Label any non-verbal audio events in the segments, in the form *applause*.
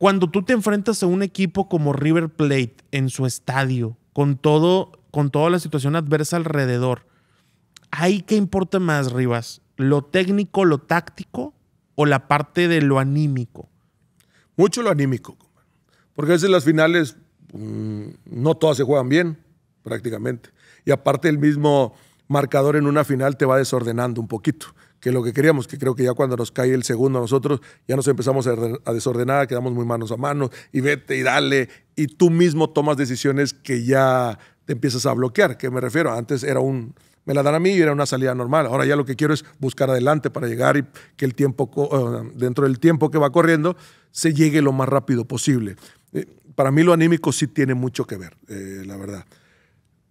Cuando tú te enfrentas a un equipo como River Plate en su estadio, con, todo, con toda la situación adversa alrededor, ¿ahí qué importa más, Rivas? ¿Lo técnico, lo táctico o la parte de lo anímico? Mucho lo anímico, porque a veces las finales mm, no todas se juegan bien, prácticamente. Y aparte el mismo marcador en una final te va desordenando un poquito que lo que queríamos, que creo que ya cuando nos cae el segundo a nosotros, ya nos empezamos a, desordenar, quedamos muy manos a manos, y vete y dale, y tú mismo tomas decisiones que ya te empiezas a bloquear. ¿Qué me refiero? Antes era un, me la dan a mí y era una salida normal. Ahora ya lo que quiero es buscar adelante para llegar y que el tiempo, eh, dentro del tiempo que va corriendo, se llegue lo más rápido posible. Eh, para mí lo anímico sí tiene mucho que ver, eh, la verdad.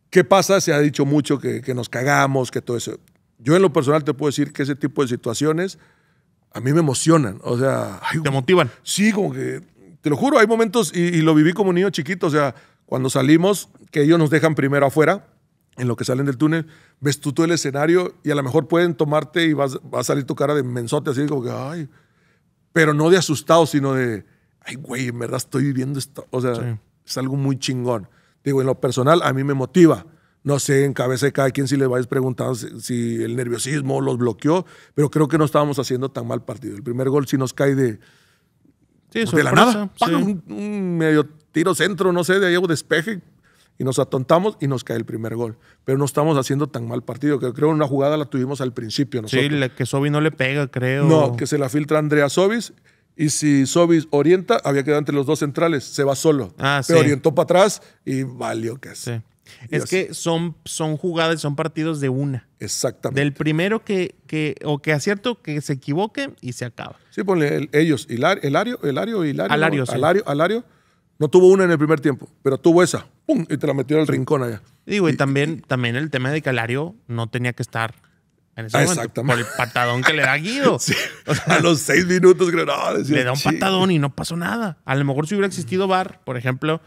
¿Qué pasa? Se ha dicho mucho que, nos cagamos, que todo eso yo en lo personal te puedo decir que ese tipo de situaciones a mí me emocionan. O sea. ¿Te motivan? Sí, como que. Te lo juro, hay momentos, y, lo viví como niño chiquito, o sea, cuando salimos, que ellos nos dejan primero afuera, en lo que salen del túnel, ves tú todo el escenario y a lo mejor pueden tomarte y vas, va a salir tu cara de mensote, así como que, ay. Pero no de asustado, sino de, ay, güey, en verdad estoy viviendo esto. O sea, es algo muy chingón. Digo, en lo personal, a mí me motiva no sé, en cabeza de cada quien si le vais preguntando si, el nerviosismo los bloqueó, pero creo que no estábamos haciendo tan mal partido. El primer gol si nos cae de, la nada, un, medio tiro centro, no sé, de ahí despeje y nos atontamos y nos cae el primer gol. Pero no estamos haciendo tan mal partido, que creo una jugada la tuvimos al principio Sí, que Sobi no le pega, creo. No, que se la filtra Andrea Sobis. Y si Sobis orienta, había quedado entre los dos centrales, se va solo. Ah, se orientó para atrás y valió que sí. Es que son, son jugadas, son partidos de una. Exactamente. Del primero que, que o que acierto, que se equivoque y se acaba. Sí, ponle el, ellos, Hilar, Hilario, Hilario, Hilario, Alario, sí. Alario, no tuvo una en el primer tiempo, pero tuvo esa, ¡pum! Y te la metió al rincón allá. Digo, y, también, también el tema de que Alario no tenía que estar en ese Exactamente. por el patadón que le da Guido. *laughs* a los seis minutos, creo, no, le da un patadón y no pasó nada. A lo mejor si hubiera existido Bar por ejemplo,